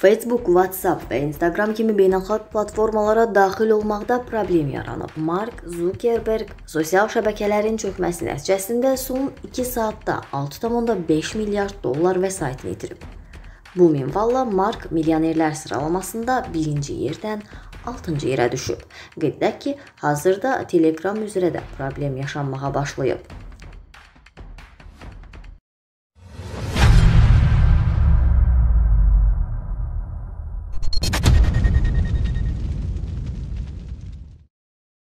Facebook, WhatsApp və Instagram kimi beynəlxalq platformalara daxil olmaqda problem yaranıb. Mark Zuckerberg sosial şəbəkələrin çökməsi nəticəsində son 2 saatda 6.5 milyard dollar vəsaitini itirib. Bu minvalla Mark milyonerlər sıralamasında 1-ci yerdən 6-cı yerə düşüb. Qeyd edək ki, hazırda Telegram üzrə də problem yaşanmağa başlayıb.